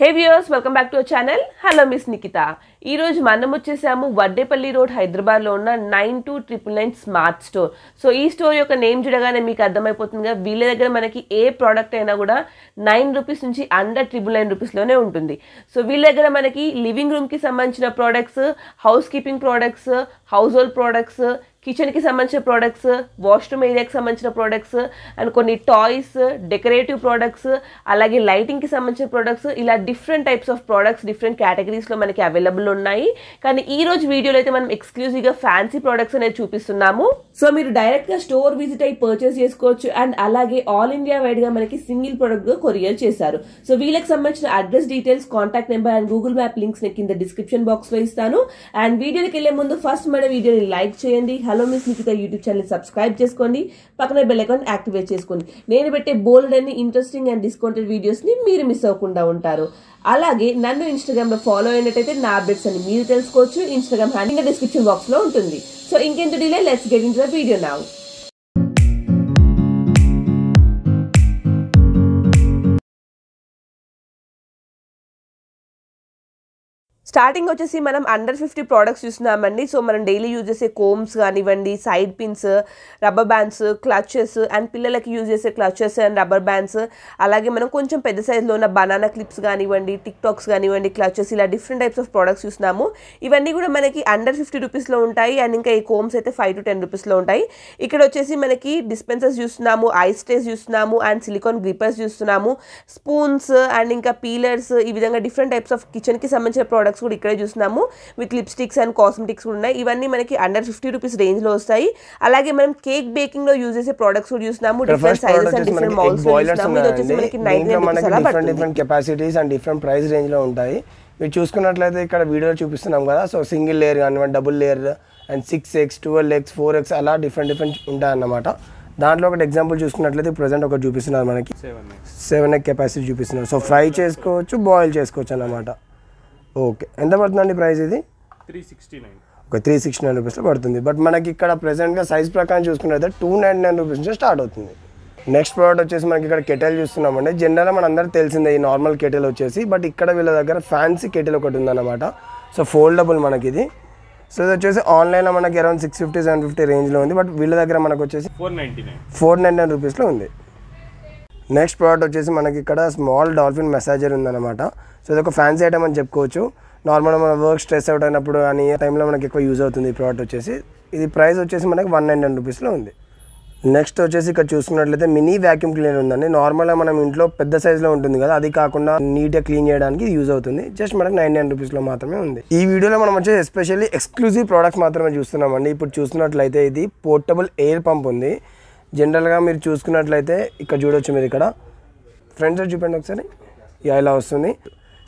hey viewers welcome back to channel hello miss Nikitha ఈరోజు మనం వచ్చేసాము వడ్డేపల్లి రోడ్ హైదరాబాద్లో ఉన్న nine two triple nine smart store so ఈ స్టోర్ యొక్క నేమ్ చూడగానే మీకు అర్థమైపోతుందిగా వీళ్ళ దగ్గర మనకి ఏ ప్రోడక్ట్ అయినా కూడా నైన్ రూపీస్ నుంచి అండర్ ట్రిపుల్ నైన్ రూపీస్లోనే ఉంటుంది సో వీళ్ళ దగ్గర మనకి లివింగ్ రూమ్కి సంబంధించిన products house keeping products house hold products కిచెన్కి సంబంధించిన ప్రోడక్ట్స్ వాష్రూమ్ ఏరియాకి సంబంధించిన ప్రోడక్ట్స్ అండ్ కొన్ని టాయ్స్ డెకరేటివ్ ప్రోడక్ట్స్ అలాగే లైటింగ్కి సంబంధించిన ప్రోడక్ట్స్ ఇలా different types of products different కేటగిరీస్లో మనకి అవైలబుల్ ఉన్నాయి కానీ ఈ రోజు వీడియోలో అయితే మనం ఎక్స్క్లూజివ్గా ఫ్యాన్సీ ప్రోడక్ట్స్ అనేది చూపిస్తున్నాము సో మీరు డైరెక్ట్గా స్టోర్ విజిట్ అయి పర్చేస్ చేసుకోవచ్చు అండ్ అలాగే ఆల్ ఇండియా వైడ్గా మనకి సింగిల్ ప్రోడక్ట్గా కొరియర్ చేశారు సో వీళ్ళకి సంబంధించిన address details contact number and Google map links కింద డిస్క్రిప్షన్ బాక్స్లో ఇస్తాను అండ్ వీడియోకి వెళ్ళే ముందు ఫస్ట్ మన వీడియోని లైక్ చేయండి హలో హలో మీ స్నికిత యూట్యూబ్ ఛానల్ సబ్స్క్రైబ్ చేసుకోండి పక్కన బెల్ అకౌంట్ యాక్టివేట్ చేసుకోండి నేను పెట్టే bold and interesting and discounted వీడియోస్ని మీరు మిస్ అవ్వకుండా ఉంటారు అలాగే నన్ను ఇన్స్టాగ్రామ్లో ఫాలో అయినట్టయితే నా అప్డేట్స్ అని మీరు తెలుసుకోవచ్చు ఇన్స్టాగ్రామ్ హ్యాండింగ్ డిస్క్రిప్షన్ బాక్స్లో ఉంటుంది సో ఇంకెంత delay let's get in the video నావు స్టార్టింగ్ వచ్చేసి మనం అండర్ ఫిఫ్టీ ప్రోడక్ట్స్ చూస్తున్నామండి సో మనం డైలీ యూజ్ చేసే కోమ్స్ కానివ్వండి side pins rubber bands clutches and పిల్లలకి యూజ్ చేసే క్లచెస్ అండ్ రబ్బర్ బ్యాండ్స్ అలాగే మనం కొంచెం పెద్ద సైజులో ఉన్న బనానా క్లిప్స్ కానివ్వండి టిక్ టాక్స్ కానివ్వండి క్లచెస్ ఇలా డిఫరెంట్ టైప్స్ ఆఫ్ ప్రోడక్ట్స్ చూస్తున్నాము ఇవన్నీ కూడా మనకి అండర్ ఫిఫ్టీ రూపీస్లో ఉంటాయి అండ్ ఇంకా ఈ కోమ్స్ అయితే ఫైవ్ టు టెన్ రూపీస్లో ఉంటాయి ఇక్కడ వచ్చేసి మనకి డిస్పెన్సర్స్ చూస్తున్నాము ఐస్ ట్రేస్ చూస్తున్నాము అండ్ సిలికాన్ గ్రిపర్స్ చూస్తున్నాము స్పూన్స్ అండ్ ఇంకా పీలర్స్ ఈ విధంగా డిఫరెంట్ టైప్స్ ఆఫ్ కిచెన్కి సంబంధించిన ప్రోడక్ట్స్ ప్రోడక్ట్స్ కూడా ఇక్కడే చూస్తున్నాము విత్ లిప్స్టిక్స్ అండ్ కాస్మెటిక్స్ కూడా ఉన్నాయి ఇవన్నీ మనకి అండర్ ఫిఫ్టీ రూపీస్ రేంజ్ లో వస్తాయి అలాగే మనం కేక్ బేకింగ్ లో యూజ్ చేసే ప్రోడక్ట్స్ కూడా చూస్తున్నాము different sizes and different moulds different different capacities and different price range లో ఉంటాయి మీరు చూసుకున్నట్లయితే ఇక్కడ వీడియో చూపిస్తున్నాం కదా సో సింగిల్ లేయర్ కానీ double layer and six X twelve X four X అలా డిఫరెంట్ డిఫరెంట్ ఉంటాయన్నమాట దాంట్లో ఒకటి ఎగ్జాంపుల్ చూసుకున్నట్లయితే ప్రజెంట్ ఒకటి చూపిస్తున్నారు మనకి సెవెన్ ఎక్ కెపాసిటీ చూపిస్తున్నారు సో ఫ్రై చేసుకోవచ్చు బాయిల్ చేసుకోవచ్చు అన్నమాట ఓకే ఎంత పడుతుందండి ప్రైస్ ఇది త్రీ సిక్స్టీ నైన్ ఒక త్రీ సిక్స్టీ నైన్ రూపీస్లో పడుతుంది బట్ మనకి ఇక్కడ ప్రెసెంట్గా సైజ్ ప్రకారం చూసుకున్నట్లయితే టూ నైన్ నైన్ రూపీస్ నుంచి స్టార్ట్ అవుతుంది నెక్స్ట్ ప్రోడక్ట్ వచ్చేసి మనకి ఇక్కడ కెటెల్ చూస్తున్నామండి జనరల్గా మన అందరూ తెలిసిందే ఈ నార్మల్ కెటెల్ వచ్చేసి బట్ ఇక్కడ వీళ్ళ దగ్గర ఫ్యాన్సీ కెటెల్ ఒకటి ఉందన్నమాట సో ఫోల్డబుల్ మనకి ఇది సో ఇది వచ్చేసి ఆన్లైన్లో మనకి around six fifty seven fifty రేంజ్లో ఉంది బట్ వీళ్ళ దగ్గర మనకు వచ్చేసి four ninety nine four nine nine రూపీస్లో ఉంది నెక్స్ట్ ప్రోడక్ట్ వచ్చేసి మనకి ఇక్కడ స్మాల్ డాల్ఫిన్ మెసాజర్ ఉందన్నమాట సో ఇది ఒక ఫ్యాన్సీ ఐటమ్ అని చెప్పుకోవచ్చు నార్మల్గా మన వర్క్ స్ట్రెస్ అవుట్ అయినప్పుడు అని టైంలో మనకి ఎక్కువ యూజ్ అవుతుంది ఈ ప్రోడక్ట్ వచ్చేసి ఇది ప్రైస్ వచ్చేసి మనకి వన్ నైన్ నైన్ రూపీస్లో ఉంది నెక్స్ట్ వచ్చేసి ఇక్కడ చూసుకున్నట్లయితే మినీ వ్యాక్యూమ్ క్లీనర్ ఉందండి నార్మల్గా మనం ఇంట్లో పెద్ద సైజులో ఉంటుంది కదా అది కాకుండా నీట్గా క్లీన్ చేయడానికి యూజ్ అవుతుంది జస్ట్ మనకి నైన్ నైన్ రూపీస్లో మాత్రమే ఉంది ఈ వీడియోలో మనం వచ్చేసి ఎస్పెషల్లీ ఎక్స్క్లూజివ్ ప్రోడక్ట్స్ మాత్రమే చూస్తున్నామండి ఇప్పుడు చూసినట్లయితే ఇది పోర్టబుల్ ఎయిర్ పంప్ ఉంది జనరల్గా మీరు చూసుకున్నట్లయితే ఇక్కడ చూడొచ్చు మీరు ఇక్కడ ఫ్రంట్ సైడ్ చూపండి ఒకసారి ఇలా వస్తుంది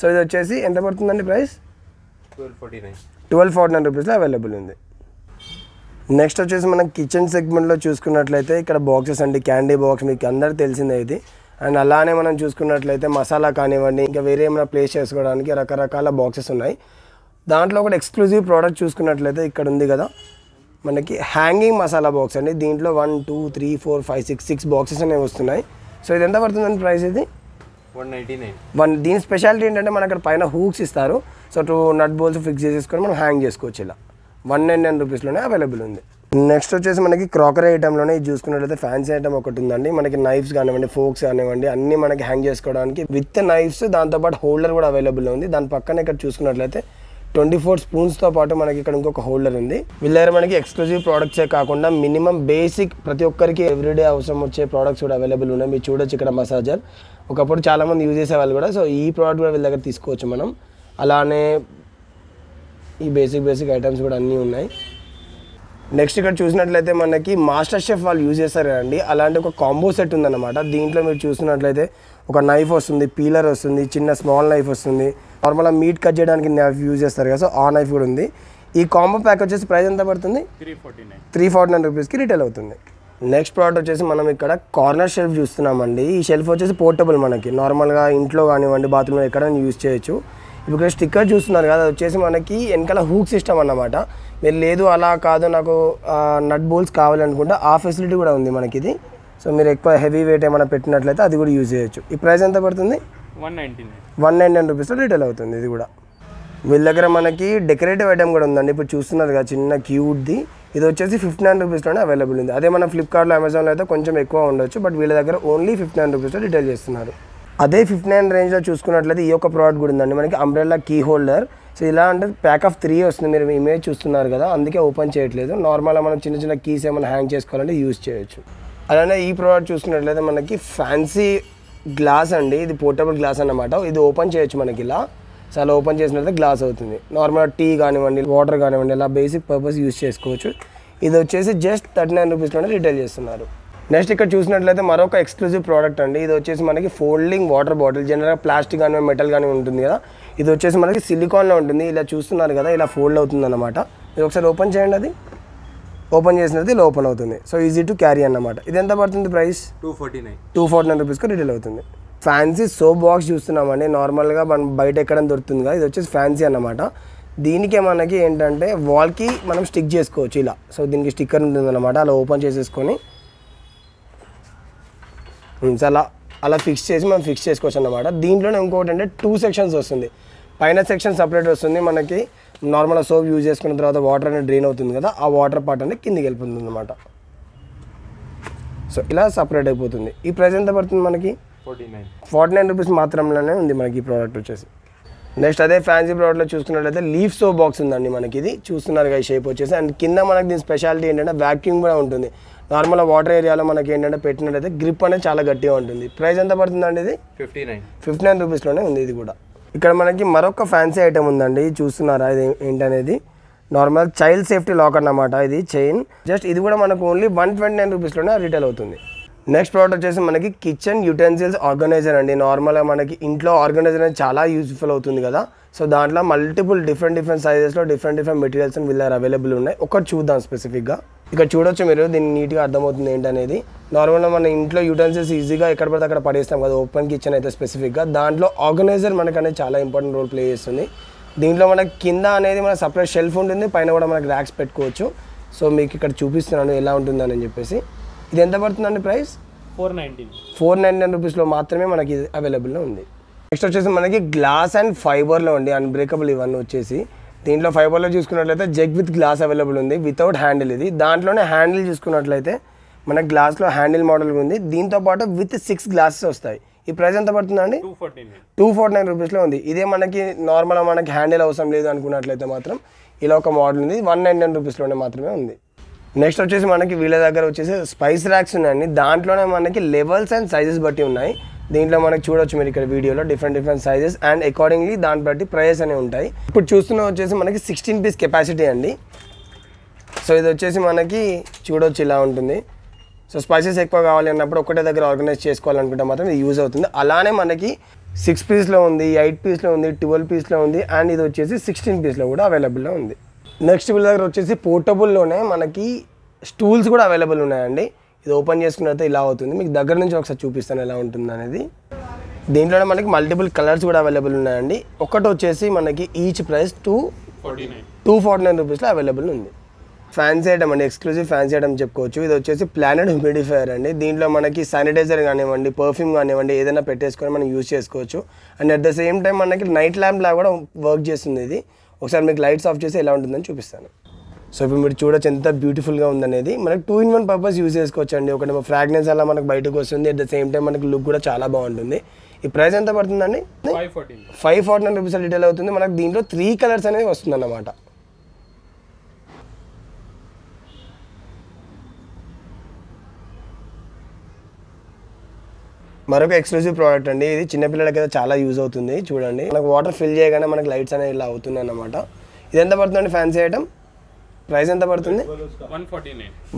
సో ఇది వచ్చేసి ఎంత పడుతుందండి ప్రైస్ ట్వెల్వ్ ఫార్టీ నైన్ రూపీస్లో అవైలబుల్ ఉంది నెక్స్ట్ వచ్చేసి మనం కిచెన్ సెగ్మెంట్లో చూసుకున్నట్లయితే ఇక్కడ బాక్సెస్ అండి క్యాండీ బాక్స్ మీకు అందరు తెలిసిందే ఇది అండ్ అలానే మనం చూసుకున్నట్లయితే మసాలా కానివ్వండి ఇంకా వేరే ఏమైనా ప్లేస్ చేసుకోవడానికి రకరకాల బాక్సెస్ ఉన్నాయి దాంట్లో కూడా ఎక్స్క్లూజివ్ ప్రోడక్ట్ చూసుకున్నట్లయితే ఇక్కడ ఉంది కదా మనకి హ్యాంగింగ్ మసాలా బాక్స్ అండి దీంట్లో one two three four five six six boxes అనేవి వస్తున్నాయి సో ఇది ఎంత పడుతుందండి ప్రైస్ ఇది వన్ నైన్ వన్ దీని స్పెషాలిటీ ఏంటంటే మనకి అక్కడ పైన హూక్స్ ఇస్తారు so two nut bolts fix చేసేసుకొని మనం హ్యాంగ్ చేసుకోవచ్చు ఇలా వన్ నైన్ నైన్ రూపీస్లోనే అవైలబుల్ ఉంది నెక్స్ట్ వచ్చేసి మనకి క్రాకరీ ఐటెంలోనే ఇది చూసుకున్నట్లయితే ఫ్యాన్సీ ఐటమ్ ఒకటి ఉందండి మనకి నైఫ్స్ కానివ్వండి ఫోక్స్ కానివ్వండి అన్నీ మనకి హ్యాంగ్ చేసుకోవడానికి విత్ నైఫ్స్ దాంతోపాటు హోల్డర్ కూడా అవైలబుల్ ఉంది దాని పక్కన ఇక్కడ చూసుకున్నట్లయితే ట్వంటీ ఫోర్ స్పూన్స్తో పాటు మనకి ఇక్కడ ఇంకొక హోల్డర్ ఉంది వీళ్ళ మనకి ఎక్స్క్లూజివ్ ప్రోడక్ట్సే కాకుండా మినిమం బేసిక్ ప్రతి ఒక్కరికి ఎవ్రీడే అవసరం వచ్చే ప్రోడక్ట్స్ కూడా అవైలబుల్ ఉన్నాయి మీరు చూడొచ్చు ఇక్కడ మసాజర్ ఒకప్పుడు చాలామంది యూజ్ చేసేవాళ్ళు కూడా సో ఈ ప్రోడక్ట్ కూడా వీళ్ళ దగ్గర తీసుకోవచ్చు మనం అలానే ఈ బేసిక్ బేసిక్ ఐటమ్స్ కూడా అన్నీ ఉన్నాయి నెక్స్ట్ ఇక్కడ చూసినట్లయితే మనకి మాస్టర్ షెఫ్ వాళ్ళు యూజ్ చేస్తారు కదండి అలాంటి ఒక కాంబో సెట్ ఉందన్నమాట దీంట్లో మీరు చూసినట్లయితే ఒక నైఫ్ వస్తుంది పీలర్ వస్తుంది చిన్న స్మాల్ నైఫ్ వస్తుంది నార్మల్గా మీట్ కట్ చేయడానికి నైఫ్ యూజ్ చేస్తారు కదా సో ఆ నైఫ్ కూడా ఉంది ఈ కాంబో ప్యాక్ వచ్చేసి ప్రైస్ ఎంత పడుతుంది త్రీ ఫార్టీ నైన్ రూపీస్కి రిటైల్ అవుతుంది నెక్స్ట్ ప్రోడక్ట్ వచ్చేసి మనం ఇక్కడ కార్నర్ షెల్ఫ్ చూస్తున్నామండి ఈ షెల్ఫ్ వచ్చేసి పోర్టబుల్ మనకి నార్మల్గా ఇంట్లో కానివ్వండి బాత్రూమ్లో ఎక్కడైనా యూజ్ చేయొచ్చు ఇప్పుడు స్టిక్కర్ చూస్తున్నారు కదా అది వచ్చేసి మనకి వెనకాల హూక్ సిస్టమ్ అన్నమాట మీరు లేదు అలా కాదు నాకు నట్ బోల్స్ కావాలనుకుంటే ఆ ఫెసిలిటీ కూడా ఉంది మనకి ఇది సో మీరు ఎక్కువ హెవీ వెయిట్ ఏమైనా పెట్టినట్లయితే అది కూడా యూజ్ చేయొచ్చు ఈ ప్రైస్ ఎంత పడుతుంది one ninety one nine nine రూపీస్లో రిటైల్ అవుతుంది ఇది కూడా వీళ్ళ దగ్గర మనకి డెకరేటివ్ ఐటమ్ కూడా ఉందండి ఇప్పుడు చూస్తున్నారు కదా చిన్న క్యూట్ది ఇది వచ్చేసి ఫిఫ్టీ నైన్ రూపీస్లోనే అవైలబుల్ ఉంది అదే మన ఫ్లిప్కార్ట్లో అమెజాన్లో అయితే కొంచెం ఎక్కువ ఉండొచ్చు బట్ వీళ్ళ దగ్గర ఓన్లీ ఫిఫ్టీ నైన్ రూపీస్లో రిటైల్ చేస్తున్నారు అదే ఫిఫ్టీ నైన్ రేంజ్లో చూసుకున్నట్లయితే ఈ యొక్క ప్రోడక్ట్ కూడా ఉందండి మనకి అంబ్రెల్లా కీ హోల్డర్ సో ఇలా అంటే ప్యాక్ ఆఫ్ త్రీ వస్తుంది మీరు ఇమేజ్ చూస్తున్నారు కదా అందుకే ఓపెన్ చేయట్లేదు నార్మల్గా మనం చిన్న చిన్న కీస్ ఏమైనా హ్యాంగ్ చేసుకోవాలంటే యూజ్ చేయొచ్చు అలానే ఈ ప్రోడక్ట్ చూసుకున్నట్లయితే మనకి ఫ్యాన్సీ గ్లాస్ అండి ఇది పోర్టబుల్ గ్లాస్ అన్నమాట ఇది ఓపెన్ చేయొచ్చు మనకి ఇలా సో అలా ఓపెన్ చేసినట్లయితే గ్లాస్ అవుతుంది నార్మల్ టీ కానివ్వండి వాటర్ కానివ్వండి ఇలా బేసిక్ పర్పస్ యూస్ చేసుకోవచ్చు ఇది వచ్చేసి జస్ట్ థర్టీ నైన్ రూపీస్లోనే రిటైల్ చేస్తున్నారు నెక్స్ట్ ఇక్కడ చూసినట్లయితే మరొక ఎక్స్క్లూజివ్ ప్రోడక్ట్ అండి ఇది వచ్చేసి మనకి ఫోల్డింగ్ వాటర్ బాటిల్ జనరల్గా ప్లాస్టిక్ కానీ మెటల్ కానీ ఉంటుంది కదా ఇది వచ్చేసి మనకి సిలికాన్లో ఉంటుంది ఇలా చూస్తున్నారు కదా ఇలా ఫోల్డ్ అవుతుంది అనమాట ఇది ఒకసారి ఓపెన్ చేయండి అది ఓపెన్ చేసినది ఓపెన్ అవుతుంది సో ఈజీ టు క్యారీ అన్నమాట ఇది ఎంత పడుతుంది price two forty nine two forty nine రూపీస్కి రిటైల్ అవుతుంది ఫ్యాన్సీ సోప్ బాక్స్ చూస్తున్నామండి నార్మల్గా మనం బయట ఎక్కడ దొరుకుతుంది కదా ఇది వచ్చేసి ఫ్యాన్సీ అన్నమాట దీనికే మనకి ఏంటంటే వాల్కి మనం స్టిక్ చేసుకోవచ్చు ఇలా సో దీనికి స్టిక్కర్ ఉంటుంది అనమాట అలా ఓపెన్ చేసేసుకొని hmm, అలా అలా ఫిక్స్ చేసి మనం ఫిక్స్ చేసుకోవచ్చు అన్నమాట దీంట్లోనే ఇంకోటి అంటే టూ సెక్షన్స్ వస్తుంది పైన సెక్షన్ సపరేట్ వస్తుంది మనకి నార్మల్ సోప్ యూజ్ చేసుకున్న తర్వాత వాటర్ అనేది డ్రైన్ అవుతుంది కదా ఆ వాటర్ పార్ట్ అనేది కిందికి వెళ్ళిపోతుంది అనమాట సో ఇలా సపరేట్ అయిపోతుంది ఈ ప్రైస్ ఎంత పడుతుంది మనకి ఫార్టీ నైన్ రూపీస్ మాత్రంలోనే ఉంది మనకి ఈ ప్రోడక్ట్ వచ్చేసి నెక్స్ట్ అదే ఫ్యాన్సీ ప్రోడక్ట్లో చూసుకున్నట్లయితే లీఫ్ సోప్ బాక్స్ ఉందండి మనకి ఇది చూస్తున్నారు కదా షేప్ వచ్చేసి అండ్ కింద మనకి దీని స్పెషాలిటీ ఏంటంటే వ్యాక్యూమ్ కూడా ఉంటుంది నార్మల్ వాటర్ ఏరియాలో మనకి ఏంటంటే పెట్టినట్లయితే గ్రిప్ అనేది చాలా గట్టిగా ఉంటుంది ప్రైస్ ఎంత పడుతుందండి ఇది ఫిఫ్టీ నైన్ ఫిఫ్టీ నైన్ రూపీస్లోనే ఉంది ఇది కూడా ఇక్కడ మనకి మరొక ఫ్యాన్సీ ఐటమ్ ఉందండి చూస్తున్నారా ఇది ఏంటనేది నార్మల్ చైల్డ్ సేఫ్టీ లాక్ అన్నమాట ఇది చైన్ జస్ట్ ఇది కూడా మనకు ఓన్లీ వన్ ట్వంటీ నైన్ రూపీస్లోనే రిటైల్ అవుతుంది నెక్స్ట్ ప్రోడక్ట్ వచ్చేసి మనకి కిచెన్ యూటెన్సిల్స్ ఆర్గనైజర్ అండి నార్మల్గా మనకి ఇంట్లో ఆర్గనైజర్ అనేది చాలా యూజ్ఫుల్ అవుతుంది కదా సో దాంట్లో మల్టిపుల్ డిఫరెంట్ డిఫరెంట్ సైజెస్లో డిఫరెంట్ డిఫరెంట్ మెటీరియల్స్ వీళ్ళు అవైలబుల్ ఉన్నాయి ఒకటి చూద్దాం స్పెసిఫిక్గా ఇక్కడ చూడొచ్చు మీరు దీన్ని నీట్గా అర్థమవుతుంది ఏంటనేది నార్మల్గా మన ఇంట్లో యూటెన్సిల్స్ ఈజీగా ఎక్కడ పడితే అక్కడ పడేస్తాం కదా ఓపెన్ కిచెన్ అయితే స్పెసిఫిక్గా దాంట్లో ఆర్గనైజర్ మనకు అనేది చాలా ఇంపార్టెంట్ రోల్ ప్లే చేస్తుంది దీంట్లో మనకి కింద అనేది మన సపరేట్ షెల్ఫ్ ఉంటుంది పైన కూడా మనకి ర్యాక్స్ పెట్టుకోవచ్చు సో మీకు ఇక్కడ చూపిస్తున్నాను ఎలా ఉంటుందని చెప్పేసి ఇది ఎంత పడుతుందండి price four nineteen four ninety nine రూపీస్లో మాత్రమే మనకి ఇది అవైలబుల్లో ఉంది నెక్స్ట్ వచ్చేసి మనకి గ్లాస్ అండ్ ఫైబర్లో ఉండి అన్బ్రేకబుల్ ఇవన్నీ వచ్చేసి దీంట్లో ఫైబర్లో చూసుకున్నట్లయితే జగ్ విత్ గ్లాస్ అవైలబుల్ ఉంది వితౌట్ హ్యాండిల్ ఇది దాంట్లోనే హ్యాండిల్ చూసుకున్నట్లయితే మన గ్లాస్లో హ్యాండిల్ మోడల్ ఉంది దీంతో పాటు విత్ సిక్స్ గ్లాసెస్ వస్తాయి ఈ ప్రైస్ ఎంత పడుతుందండి టూ ఫార్టీ నైన్ రూపీస్లో ఉంది ఇదే మనకి నార్మల్ మనకి హ్యాండిల్ అవసరం లేదు అనుకున్నట్లయితే మాత్రం ఇలా ఒక మోడల్ ఉంది వన్ నైన్ నైన్ రూపీస్లోనే మాత్రమే ఉంది నెక్స్ట్ వచ్చేసి మనకి వీళ్ళ దగ్గర వచ్చేసి స్పైస్ ర్యాక్స్ ఉన్నాయండి దాంట్లోనే మనకి లెవెల్స్ అండ్ సైజెస్ బట్టి ఉన్నాయి దీంట్లో మనకి చూడొచ్చు మీరు ఇక్కడ వీడియోలో different different sizes and accordingly దాన్ని బట్టి ప్రైజెస్ అనేవి ఉంటాయి ఇప్పుడు చూస్తున్న వచ్చేసి మనకి సిక్స్టీన్ పీస్ కెపాసిటీ అండి సో ఇది వచ్చేసి మనకి చూడొచ్చు ఇలా ఉంటుంది సో స్పైసెస్ ఎక్కువ కావాలి అన్నప్పుడు ఒకటే దగ్గర ఆర్గనైజ్ చేసుకోవాలనుకుంటే మాత్రం ఇది యూజ్ అవుతుంది అలానే మనకి సిక్స్ పీస్లో ఉంది ఎయిట్ పీస్లో ఉంది ట్వెల్వ్ పీస్లో ఉంది అండ్ ఇది వచ్చేసి సిక్స్టీన్ పీస్లో కూడా అవైలబుల్లో ఉంది నెక్స్ట్ వీళ్ళ దగ్గర వచ్చేసి పోర్టబుల్లోనే మనకి స్టూల్స్ కూడా అవైలబుల్ ఉన్నాయండి ఇది ఓపెన్ చేసుకున్న ఇలా అవుతుంది మీకు దగ్గర నుంచి ఒకసారి చూపిస్తాను ఎలా ఉంటుంది అనేది దీంట్లోనే మనకి మల్టిపుల్ కలర్స్ కూడా అవైలబుల్ ఉన్నాయండి ఒకటి వచ్చేసి మనకి each price two two forty nine రూపీస్లో అవైలబుల్ ఉంది ఫ్యాన్స్ ఐటమ్ అండి ఎక్స్క్లూజివ్ ఫ్యాన్స్ ఐటమ్ చెప్పుకోవచ్చు ఇది వచ్చేసి ప్లానెట్ హ్యూమిడిఫైయర్ అండి దీంట్లో మనకి శానిటైజర్ కానివ్వండి పర్ఫ్యూమ్ కానివ్వండి ఏదైనా పెట్టేసుకొని మనం యూజ్ చేసుకోవచ్చు and at the same time మనకి నైట్ ల్యాంప్ లాగా కూడా వర్క్ చేస్తుంది ఇది ఒకసారి మీకు లైట్స్ ఆఫ్ చేసి ఎలా ఉంటుందని చూపిస్తాను సో ఇప్పుడు మీరు చూడొచ్చు ఎంత బ్యూటిఫుల్గా ఉందనేది మనకు two in one purpose use చేసుకోవచ్చు అండి ఒకటి ఫ్రాగ్నెన్స్ అలా మనకు బయటకు వస్తుంది అట్ ద సేమ్ టైం మనకి లుక్ కూడా చాలా బాగుంటుంది ఈ ప్రైస్ ఎంత పడుతుందండి five forty nine rupees retail అవుతుంది మనకు దీంట్లో త్రీ కలర్స్ అనేది వస్తుంది అన్నమాట మరొక ఎక్స్క్లూజివ్ ప్రోడక్ట్ అండి ఇది చిన్నపిల్లలకైతే చాలా యూజ్ అవుతుంది చూడండి మనకు వాటర్ ఫిల్ చేయగానే మనకు లైట్స్ అనేవి ఇలా అవుతున్నాయి అనమాట ఇది ఎంత పడుతుందండి ఫ్యాన్సీ ఐటమ్ ప్రైస్ ఎంత పడుతుంది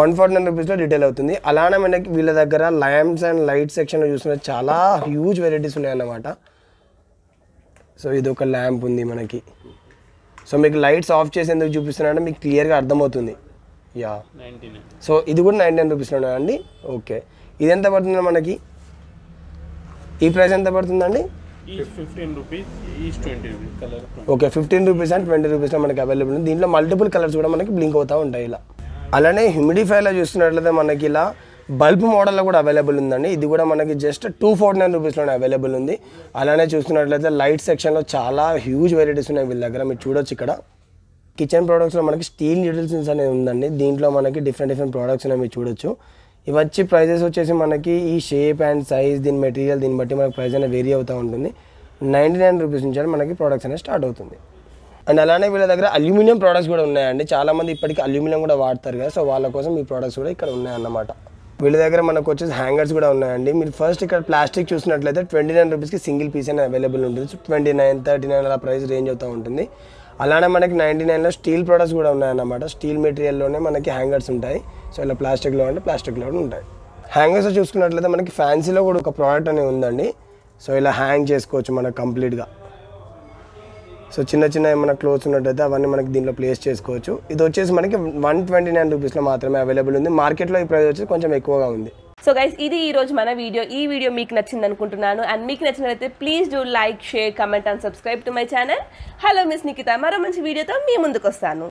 వన్ ఫార్టీ నైన్ రూపీస్లో డీటెయిల్ అవుతుంది అలానే మనకి వీళ్ళ దగ్గర ల్యాంప్స్ అండ్ లైట్ సెక్షన్లో చూసిన చాలా హ్యూజ్ వెరైటీస్ ఉన్నాయన్నమాట సో ఇది ఒక ల్యాంప్ ఉంది మనకి సో మీకు లైట్స్ ఆఫ్ చేసేందుకు చూపిస్తున్నాడంటే మీకు క్లియర్గా అర్థమవుతుంది యా సో ఇది కూడా నైన్ నైన్ రూపీస్లో అండి ఓకే ఇది ఎంత పడుతుంది మనకి ఈ ప్రైస్ ఎంత పడుతుందండి okay fifteen rupees and twenty rupees మనకి అవైలబుల్ ఉంది దీంట్లో మల్టిపుల్ కలర్స్ కూడా మనకి బ్లింక్ అవుతూ ఉంటాయి ఇలా అలానే హ్యూమిడిఫైర్లో చూస్తున్నట్లయితే మనకి ఇలా బల్బ్ మోడల్లో కూడా అవైలబుల్ ఉందండి ఇది కూడా మనకి జస్ట్ టూ ఫార్టీ నైన్ రూపీస్లోనే అవైలబుల్ ఉంది అలానే చూస్తున్నట్లయితే లైట్ సెక్షన్లో చాలా హ్యూజ్ వెరైటీస్ ఉన్నాయి వీళ్ళ దగ్గర మీరు చూడొచ్చు ఇక్కడ కిచెన్ ప్రొడక్ట్స్లో మనకి స్టీల్ యూటిల్సిన్స్ అనేది ఉందండి దీంట్లో మనకి డిఫరెంట్ డిఫరెంట్ ప్రోడక్ట్స్ అనేవి మీరు చూడొచ్చు ఇవి వచ్చి ప్రైజెస్ వచ్చేసి మనకి ఈ షేప్ అండ్ సైజ్ దీని మెటీరియల్ దీన్ని బట్టి మనకి ప్రైస్ అనేది వేరీ అవుతూ ఉంటుంది నైంటీ నైన్ రూపీస్ నుంచి మనకి ప్రోడక్ట్స్ అనేది స్టార్ట్ అవుతుంది అండ్ అలానే వీళ్ళ దగ్గర అల్యూమినియం ప్రోడక్ట్స్ కూడా ఉన్నాయండి చాలామంది ఇప్పటికీ అల్యూమినియం కూడా వాడతారు కదా సో వాళ్ళ కోసం ఈ ప్రోడక్ట్స్ కూడా ఇక్కడ ఉన్నాయన్నమాట వీళ్ళ దగ్గర మనకు వచ్చేసి హ్యాంగర్స్ కూడా ఉన్నాయండి మీరు ఫస్ట్ ఇక్కడ ప్లాస్టిక్ చూసినట్లయితే ట్వంటీ నైన్ రూపీస్కి సింగిల్ పీస్ అనేది అవైలబుల్ ఉంటుంది ట్వంటీ నైన్ థర్టీ నైన్ అలా ప్రైస్ రేంజ్ అవుతూ ఉంటుంది అలానే మనకి నైంటీ నైన్లో స్టీల్ ప్రొడక్ట్స్ కూడా ఉన్నాయన్నమాట స్టీల్ మెటీరియల్లోనే మనకి హ్యాంగర్స్ ఉంటాయి సో ఇలా ప్లాస్టిక్లో అంటే ప్లాస్టిక్లో ఉంటాయి హ్యాంగర్స్ చూసుకున్నట్లయితే మనకి ఫ్యాన్సీలో కూడా ఒక ప్రోడక్ట్ అనేది ఉందండి సో ఇలా హ్యాంగ్ చేసుకోవచ్చు మనకు కంప్లీట్గా సో చిన్న చిన్న ఏమైనా క్లోత్స్ ఉన్నట్టయితే అవన్నీ మనకి దీంట్లో ప్లేస్ చేసుకోవచ్చు ఇది వచ్చేసి మనకి వన్ ట్వంటీ నైన్ రూపీస్లో మాత్రమే అవైలబుల్ ఉంది మార్కెట్లో ఈ ప్రైస్ వచ్చేసి కొంచెం ఎక్కువగా ఉంది సో గైస్ ఇది ఈరోజు మన వీడియో ఈ వీడియో మీకు నచ్చింది అనుకుంటున్నాను అండ్ మీకు నచ్చినట్లయితే please do like share comment and subscribe to my channel hello miss Nikhita మరో మంచి వీడియోతో మీ ముందుకు వస్తాను